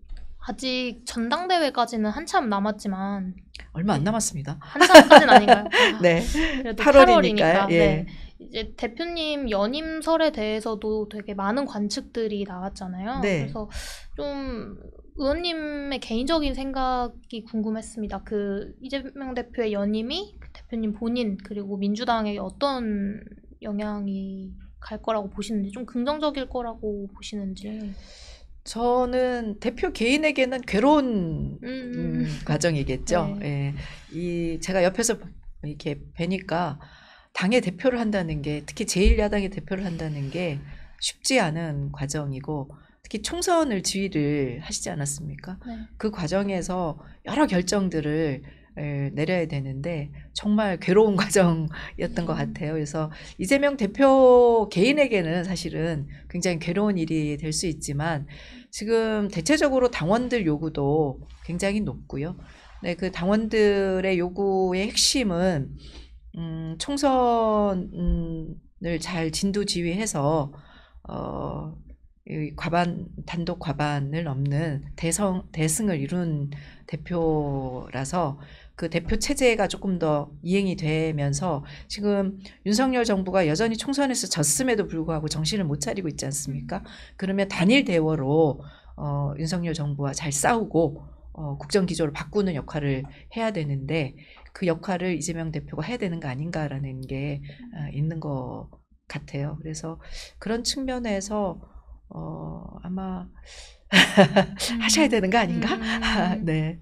아직 전당대회까지는 한참 남았지만 얼마 안 남았습니다. 한참까지는 아닌가요? 아, [LAUGHS] 네. 8월이니까. 8월이니까. 예. 네. 이제 대표님 연임설에 대해서도 되게 많은 관측들이 나왔잖아요. 네. 그래서 좀 의원님의 개인적인 생각이 궁금했습니다. 그 이재명 대표의 연임이 그 대표님 본인 그리고 민주당에 어떤 영향이 갈 거라고 보시는지 좀 긍정적일 거라고 보시는지. 네. 저는 대표 개인에게는 괴로운 음, 음. 과정이겠죠. 네. 예. 이 제가 옆에서 이렇게 뵈니까 당의 대표를 한다는 게 특히 제1야당의 대표를 한다는 게 쉽지 않은 과정이고 특히 총선을 지휘를 하시지 않았습니까? 네. 그 과정에서 여러 결정들을 내려야 되는데 정말 괴로운 [LAUGHS] 과정이었던 것 음. 같아요. 그래서 이재명 대표 개인에게는 사실은 굉장히 괴로운 일이 될 수 있지만 지금 대체적으로 당원들 요구도 굉장히 높고요. 네, 그 당원들의 요구의 핵심은 음, 총선을 잘 진두지휘해서 어, 과반 단독 과반을 넘는 대성 대승을 이룬 대표라서 그 대표 체제가 조금 더 이행이 되면서 지금 윤석열 정부가 여전히 총선에서 졌음에도 불구하고 정신을 못 차리고 있지 않습니까? 그러면 단일 대워로 어, 윤석열 정부와 잘 싸우고 어, 국정 기조를 바꾸는 역할을 해야 되는데 그 역할을 이재명 대표가 해야 되는 거 아닌가라는 게 아, 있는 것 같아요. 그래서 그런 측면에서 어, 아마 [LAUGHS] 하셔야 음. 되는 거 아닌가? 음. [LAUGHS] 네.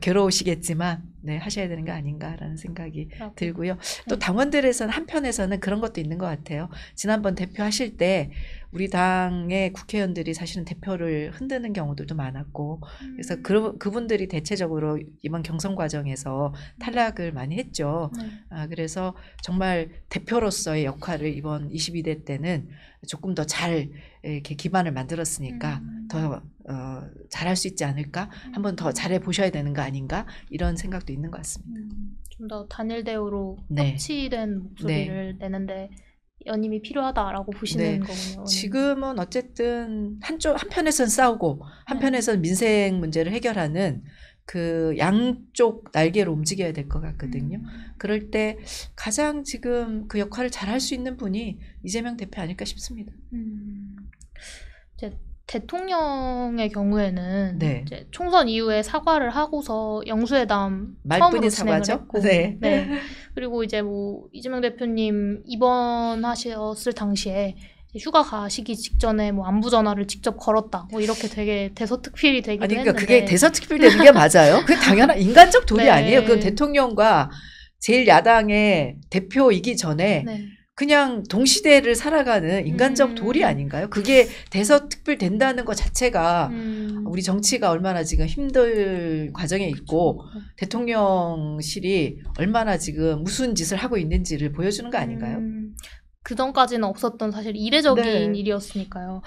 괴로우시겠지만 네, 하셔야 되는 거 아닌가라는 생각이 아, 네. 들고요. 또 네. 당원들에서는 한편에서는 그런 것도 있는 것 같아요. 지난번 대표하실 때 우리 당의 국회의원들이 사실은 대표를 흔드는 경우들도 많았고 음. 그래서 그, 그분들이 대체적으로 이번 경선 과정에서 탈락을 많이 했죠. 네. 아, 그래서 정말 대표로서의 역할을 이번 22대 때는 조금 더 잘 이렇게 기반을 만들었으니까 음. 더 음. 어, 잘할 수 있지 않을까? 한번 더 음. 잘해 보셔야 되는 거 아닌가? 이런 생각도 있는 것 같습니다. 음, 좀더 단일 대우로 네. 합치된 목소리를 네. 내는데 연임이 필요하다라고 보시는 네. 거군요. 지금은 어쨌든 한쪽 한편에선 싸우고 한편에선 네. 민생 문제를 해결하는 그 양쪽 날개로 움직여야 될 것 같거든요. 음. 그럴 때 가장 지금 그 역할을 잘 할 수 있는 분이 이재명 대표 아닐까 싶습니다. 음. 이제 대통령의 경우에는 네. 이제 총선 이후에 사과를 하고서 영수회담 처음으로 사과죠? 했고, 네. 네. 그리고 이제 뭐 이재명 대표님 입원하셨을 당시에 휴가 가시기 직전에 뭐 안부 전화를 직접 걸었다. 뭐 이렇게 되게 대서특필이 되기 아니, 그러니까 했는데. 그게 대서특필 되는 게 맞아요. 그게 당연한 [LAUGHS] 인간적 도리 네. 아니에요. 그건 대통령과 제일 야당의 대표이기 전에 네. 그냥 동시대를 살아가는 인간적 음. 도리 아닌가요? 그게 대서특별된다는 것 자체가 음. 우리 정치가 얼마나 지금 힘들 과정에 있고 대통령실이 얼마나 지금 무슨 짓을 하고 있는지를 보여주는 거 아닌가요? 음. 그전까지는 없었던 사실 이례적인 네. 일이었으니까요.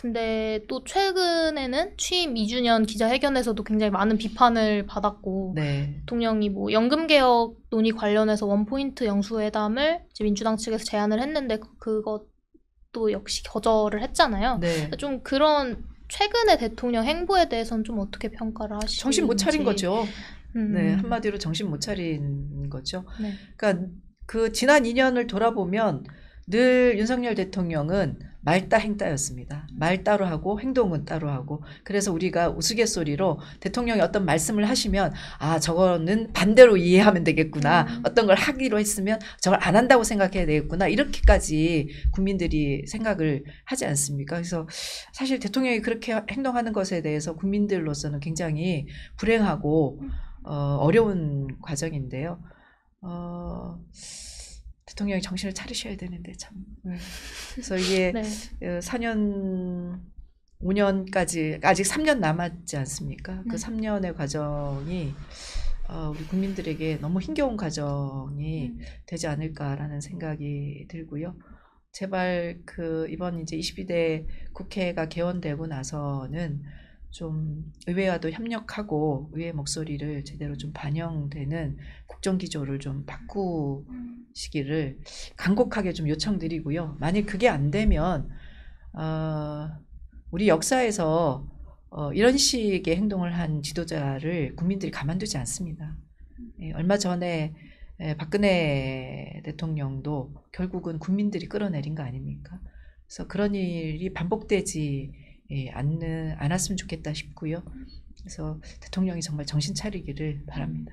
근데 또 최근에는 취임 2주년 기자회견에서도 굉장히 많은 비판을 받았고 네. 대통령이 뭐 연금 개혁 논의 관련해서 원포인트 영수회담을 민주당 측에서 제안을 했는데 그, 그것도 역시 거절을 했잖아요. 네. 그러니까 좀 그런 최근의 대통령 행보에 대해서는 좀 어떻게 평가를 하시는지 정신 못 차린 거죠. 음. 네 한마디로 정신 못 차린 거죠. 네. 그러니까 그 지난 2년을 돌아보면 늘 윤석열 대통령은 말 따 행따였습니다. 말 따로 하고 행동은 따로 하고 그래서 우리가 우스갯소리로 대통령이 어떤 말씀을 하시면 아 저거는 반대로 이해하면 되겠구나 음. 어떤 걸 하기로 했으면 저걸 안 한다고 생각해야 되겠구나 이렇게까지 국민들이 생각을 하지 않습니까? 그래서 사실 대통령이 그렇게 행동하는 것에 대해서 국민들로서는 굉장히 불행하고 음. 어, 어려운 과정인데요. 어, 대통령이 정신을 차리셔야 되는데 참. 네. 그래서 이게 [LAUGHS] 네. 4년 어, 5년까지 아직 3년 남았지 않습니까? 그 네. 그 3년의 과정이 어, 우리 국민들에게 너무 힘겨운 과정이 음. 되지 않을까라는 생각이 들고요. 제발 그 이번 이제 22대 국회가 개원되고 나서는 좀 의회와도 협력하고 의회 목소리를 제대로 좀 반영되는 국정 기조를 좀 바꾸시기를 간곡하게 좀 요청드리고요. 만일 그게 안 되면 어, 우리 역사에서 어, 이런 식의 행동을 한 지도자를 국민들이 가만두지 않습니다. 예, 얼마 전에 예, 박근혜 대통령도 결국은 국민들이 끌어내린 거 아닙니까? 그래서 그런 일이 반복되지 예, 안는 안 왔으면 좋겠다 싶고요. 그래서 대통령이 정말 정신 차리기를 바랍니다.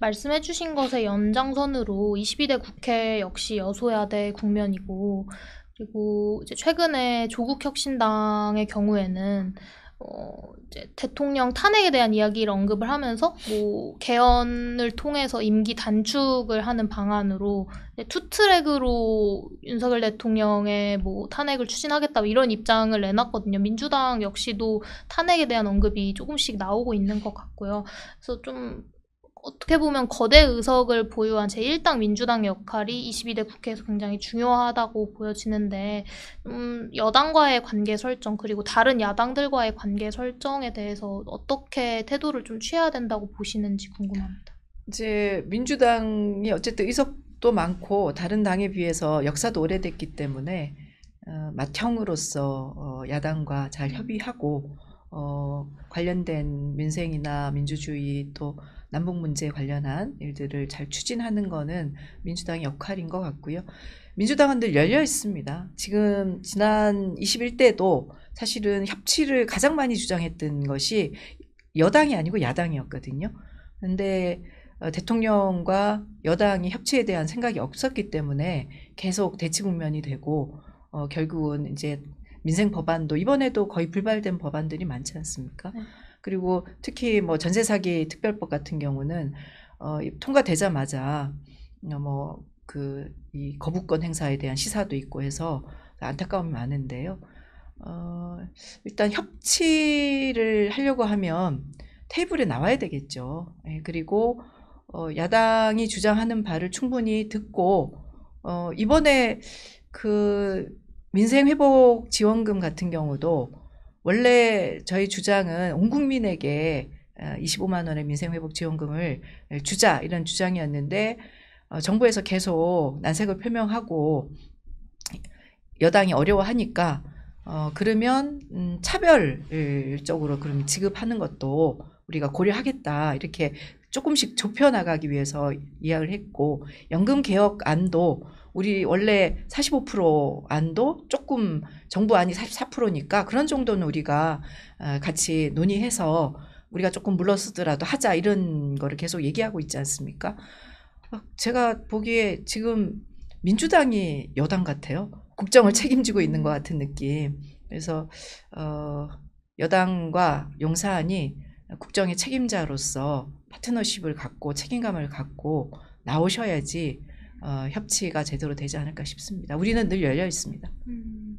말씀해주신 것의 연장선으로 22대 국회 역시 여소야대 국면이고 그리고 이제 최근에 조국 혁신당의 경우에는 어, 이제 대통령 탄핵에 대한 이야기를 언급을 하면서 뭐 개헌을 통해서 임기 단축을 하는 방안으로 투트랙으로 윤석열 대통령의 뭐 탄핵을 추진하겠다 뭐 이런 입장을 내놨거든요. 민주당 역시도 탄핵에 대한 언급이 조금씩 나오고 있는 것 같고요. 그래서 좀 어떻게 보면 거대 의석을 보유한 제1당 민주당 역할이 22대 국회에서 굉장히 중요하다고 보여지는데 음, 여당과의 관계 설정 그리고 다른 야당들과의 관계 설정에 대해서 어떻게 태도를 좀 취해야 된다고 보시는지 궁금합니다. 이제 민주당이 어쨌든 의석도 많고 다른 당에 비해서 역사도 오래됐기 때문에 어, 맏형으로서 어, 야당과 잘 음. 협의하고 어, 관련된 민생이나 민주주의 또 남북 문제에 관련한 일들을 잘 추진하는 거는 민주당의 역할인 것 같고요. 민주당은 늘 열려 있습니다. 지금 지난 21대도 사실은 협치를 가장 많이 주장했던 것이 여당이 아니고 야당이었거든요. 근데 어, 대통령과 여당이 협치에 대한 생각이 없었기 때문에 계속 대치 국면이 되고 어, 결국은 이제 민생 법안도 이번에도 거의 불발된 법안들이 많지 않습니까? 네. 그리고 특히 뭐 전세 사기 특별법 같은 경우는 어, 통과되자마자 어, 뭐그 이 거부권 행사에 대한 시사도 있고 해서 안타까움이 많은데요. 어, 일단 협치를 하려고 하면 테이블에 나와야 되겠죠. 예, 그리고 어, 야당이 주장하는 바를 충분히 듣고 어, 이번에 그 민생 회복 지원금 같은 경우도 원래 저희 주장은 온 국민에게 25만 어, 원의 민생회복 지원금을 주자 이런 주장이었는데 어, 정부에서 계속 난색을 표명하고 여당이 어려워하니까 어 그러면 음, 차별적으로 그럼 지급하는 것도 우리가 고려하겠다 이렇게 조금씩 좁혀 나가기 위해서 이야기를 했고 연금 개혁안도 우리 원래 45% 안도 조금 정부 안이 44%니까 그런 정도는 우리가 어, 같이 논의해서 우리가 조금 물러서더라도 하자 이런 거를 계속 얘기하고 있지 않습니까? 아, 제가 보기에 지금 민주당이 여당 같아요. 국정을 책임지고 있는 것 같은 느낌. 그래서 어, 여당과 용사안이 국정의 책임자로서 파트너십을 갖고 책임감을 갖고 나오셔야지 어, 협치가 제대로 되지 않을까 싶습니다. 우리는 늘 열려 있습니다. 음,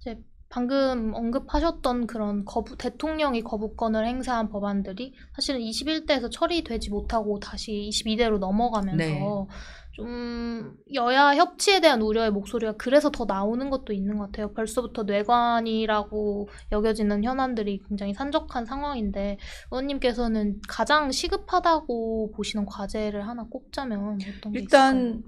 이제 방금 언급하셨던 그런 거부, 대통령이 거부권을 행사한 법안들이 사실은 21대에서 처리되지 못하고 다시 22대로 넘어가면서 네. 좀 음, 여야 협치에 대한 우려의 목소리가 그래서 더 나오는 것도 있는 것 같아요. 벌써부터 뇌관이라고 여겨지는 현안들이 굉장히 산적한 상황인데 의원님께서는 가장 시급하다고 보시는 과제를 하나 꼽자면 어떤 게 일단 있을까요?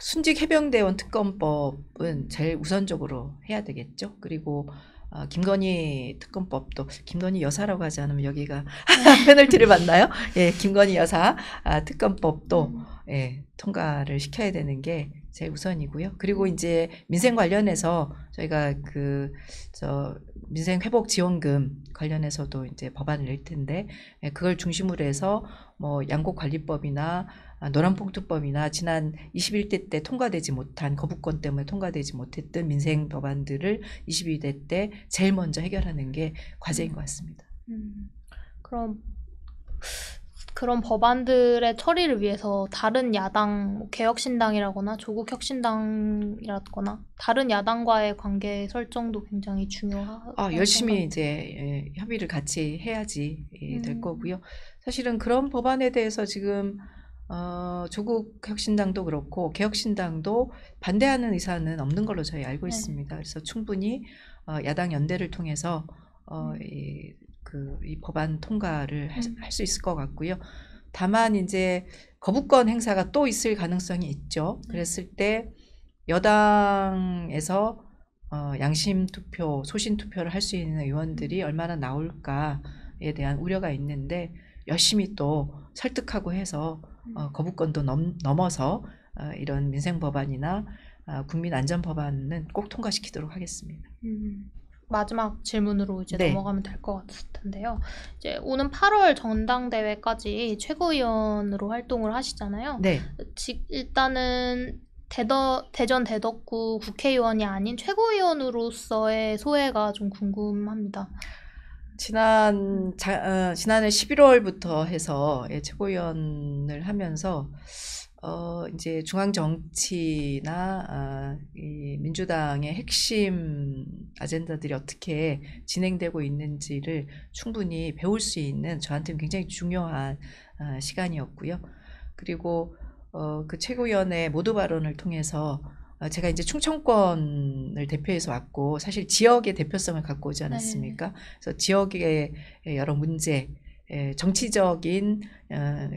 순직 해병대원 특검법은 제일 우선적으로 해야 되겠죠. 그리고 어, 김건희 특검법도 김건희 여사라고 하지 않으면 여기가 [LAUGHS] 페널티를 받나요? 예, 김건희 여사 아, 특검법도 음. 예, 통과를 시켜야 되는 게제일 우선이고요. 그리고 이제 민생 관련해서 저희가 그 저 민생 회복 지원금 관련해서도 이제 법안을 낼 텐데 예, 그걸 중심으로 해서 뭐 양곡 관리법이나 아, 노란봉투법이나 지난 21대 때 통과되지 못한 거부권 때문에 통과되지 못했던 민생 법안들을 22대 때 제일 먼저 해결하는 게 과제인 것 같습니다. 음. 음, 그럼 그런 법안들의 처리를 위해서 다른 야당 뭐 개혁신당이라거나 조국혁신당이라거나 다른 야당과의 관계 설정도 굉장히 중요하다. 아 열심히 음. 이제 예, 협의를 같이 해야지 예, 될 음. 거고요. 사실은 그런 법안에 대해서 지금 어, 조국 혁신당도 그렇고 개혁신당도 반대하는 의사는 없는 걸로 저희 알고 네. 있습니다. 그래서 충분히 어, 야당 연대를 통해서 어, 음. 이, 그, 이 법안 통과를 할수 음. 할수 있을 것 같고요. 다만 이제 거부권 행사가 또 있을 가능성이 있죠. 네. 그랬을 때 여당에서 어, 양심 투표, 소신 투표를 할 수 있는 의원들이 음. 얼마나 나올까에 대한 우려가 있는데 열심히 또 설득하고 해서 어, 음. 거부권도 넘, 넘어서 어, 이런 민생 법안이나 어, 국민 안전 법안은 꼭 통과시키도록 하겠습니다. 음. 마지막 질문으로 이제 네. 넘어가면 될 것 같을 텐데요. 이제 오는 8월 전당대회까지 최고위원으로 활동을 하시잖아요. 네. 지, 일단은 대더, 대전 대덕구 국회의원이 아닌 최고위원으로서의 소회가 좀 궁금합니다. 지난 음. 자, 어, 지난해 11월부터 해서 예, 최고위원을 하면서 어, 이제 중앙 정치나 아, 이 민주당의 핵심 아젠다들이 어떻게 진행되고 있는지를 충분히 배울 수 있는 저한테는 굉장히 중요한 아, 시간이었고요. 그리고 어, 그 최고위원회 모두 발언을 통해서 어, 제가 이제 충청권을 대표해서 왔고 사실 지역의 대표성을 갖고 오지 네. 않았습니까? 네. 그래서 지역의 여러 문제, 정치적인 어,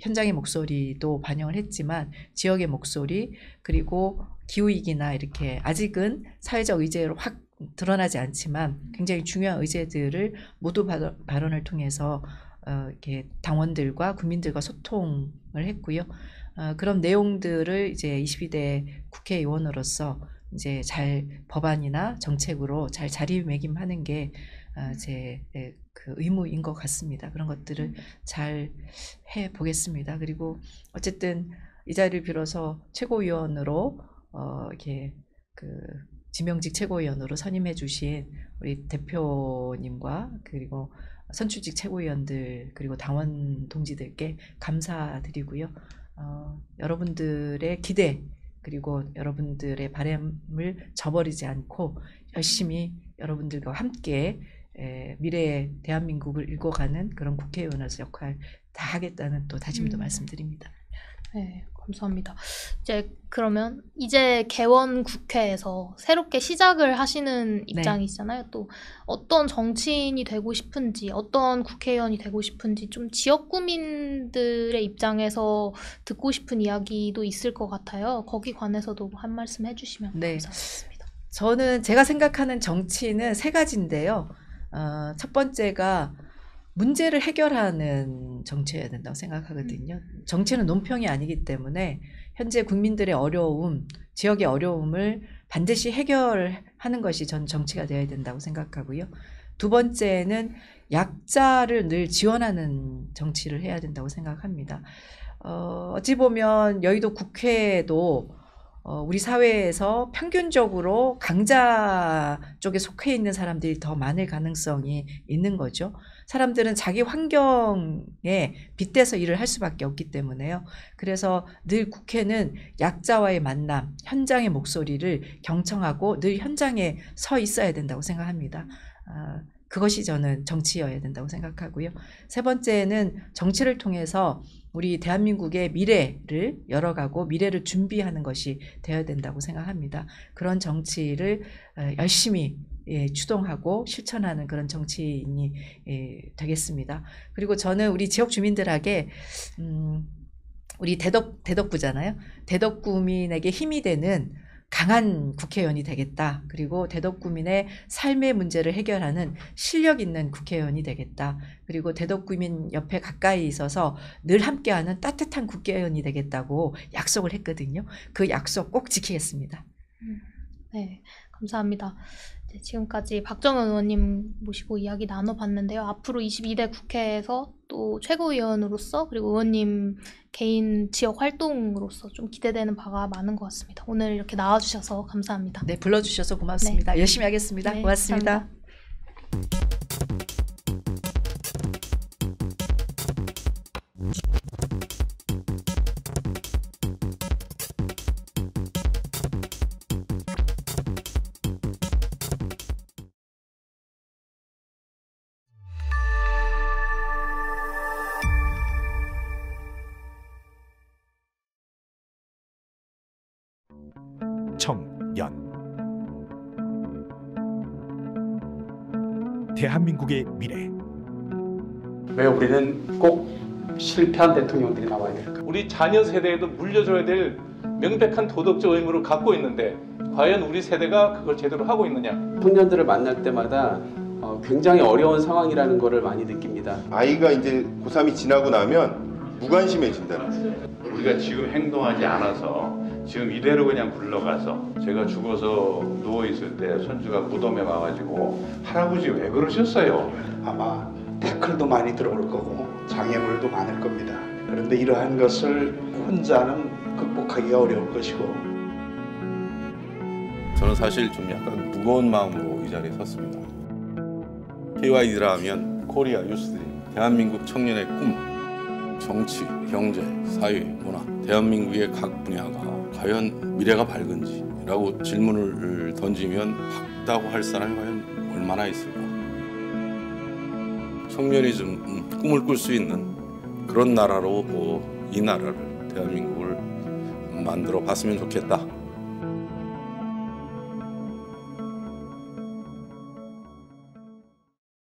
현장의 목소리도 반영을 했지만 지역의 목소리 그리고 기후위기나 이렇게 아직은 사회적 의제로 확 드러나지 않지만 굉장히 중요한 의제들을 모두 발언을 통해서 어, 이렇게 당원들과 국민들과 소통을 했고요. 어, 그런 내용들을 이제 22대 국회의원으로서 이제 잘 법안이나 정책으로 잘 자리매김하는 게제그 어, 음. 예, 의무인 것 같습니다. 그런 것들을 음. 잘해 보겠습니다. 그리고 어쨌든 이 자리를 빌어서 최고위원으로 어 이렇게 그 지명직 최고위원으로 선임해 주신 우리 대표님과 그리고 선출직 최고위원들 그리고 당원 동지들께 감사드리고요. 어, 여러분들의 기대 그리고 여러분들의 바람을 저버리지 않고 열심히 여러분들과 함께 에, 미래의 대한민국을 읽어가는 그런 국회의원으로서 역할 다 하겠다는 또 다짐도 음. 말씀드립니다. 네, 감사합니다. 이제 그러면 이제 개원 국회에서 새롭게 시작을 하시는 입장이잖아요. 네. 또 어떤 정치인이 되고 싶은지, 어떤 국회의원이 되고 싶은지 좀 지역 구민들의 입장에서 듣고 싶은 이야기도 있을 것 같아요. 거기 관해서도 한 말씀 해주시면 네. 감사하겠습니다. 저는 제가 생각하는 정치는 세 가지인데요. 어, 첫 번째가 문제를 해결하는 정치여야 된다고 생각하거든요. 음. 정치는 논평이 아니기 때문에 현재 국민들의 어려움, 지역의 어려움을 반드시 해결하는 것이 전 정치가 되어야 된다고 생각하고요. 두 번째는 약자를 늘 지원하는 정치를 해야 된다고 생각합니다. 어, 어찌 보면 여의도 국회도 어, 우리 사회에서 평균적으로 강자 쪽에 속해 있는 사람들이 더 많을 가능성이 있는 거죠. 사람들은 자기 환경에 빗대서 일을 할 수밖에 없기 때문에요. 그래서 늘 국회는 약자와의 만남, 현장의 목소리를 경청하고 늘 현장에 서 있어야 된다고 생각합니다. 아, 그것이 저는 정치여야 된다고 생각하고요. 세 번째는 정치를 통해서 우리 대한민국의 미래를 열어가고 미래를 준비하는 것이 되어야 된다고 생각합니다. 그런 정치를 어, 열심히 예, 추동하고 실천하는 그런 정치인이 예, 되겠습니다. 그리고 저는 우리 지역 주민들에게 음, 우리 대덕 대덕구잖아요. 대덕 구민에게 힘이 되는 강한 국회의원이 되겠다. 그리고 대덕구민의 삶의 문제를 해결하는 실력 있는 국회의원이 되겠다. 그리고 대덕구민 옆에 가까이 있어서 늘 함께하는 따뜻한 국회의원이 되겠다고 약속을 했거든요. 그 약속 꼭 지키겠습니다. 음, 네, 감사합니다. 지금까지 박정현 의원님 모시고 이야기 나눠봤는데요. 앞으로 22대 국회에서 또 최고위원으로서 그리고 의원님 개인 지역 활동으로서 좀 기대되는 바가 많은 것 같습니다. 오늘 이렇게 나와주셔서 감사합니다. 네, 불러주셔서 고맙습니다. 네. 열심히 하겠습니다. 네, 고맙습니다 감사합니다. 청년 대한민국의 미래 왜 우리는 꼭 실패한 대통령들이 나와야 될까? 우리 자녀 세대에도 물려줘야 될 명백한 도덕적 의무를 갖고 있는데 과연 우리 세대가 그걸 제대로 하고 있느냐? 청년들을 만날 때마다 어, 굉장히 어려운 상황이라는 것을 많이 느낍니다. 아이가 이제 고3이 지나고 나면 무관심해진다. 우리가 지금 행동하지 않아서 지금 이대로 그냥 굴러가서 제가 죽어서 누워 있을 때 손주가 무덤에 와가지고 할아버지 왜 그러셨어요? 아마 댓글도 많이 들어올 거고 장애물도 많을 겁니다. 그런데 이러한 것을 혼자는 극복하기가 어려울 것이고 저는 사실 좀 약간 무거운 마음으로 이 자리에 섰습니다. KYD라 하면 코리아 유스드림 대한민국 청년의 꿈 정치, 경제, 사회, 문화, 대한민국의 각 분야가 과연 미래가 밝은지라고 질문을 던지면 밝다고 할 사람이 과연 얼마나 있을까? 청년이 좀 음, 꿈을 꿀 수 있는 그런 나라로 뭐 이 나라를 대한민국을 만들어 봤으면 좋겠다.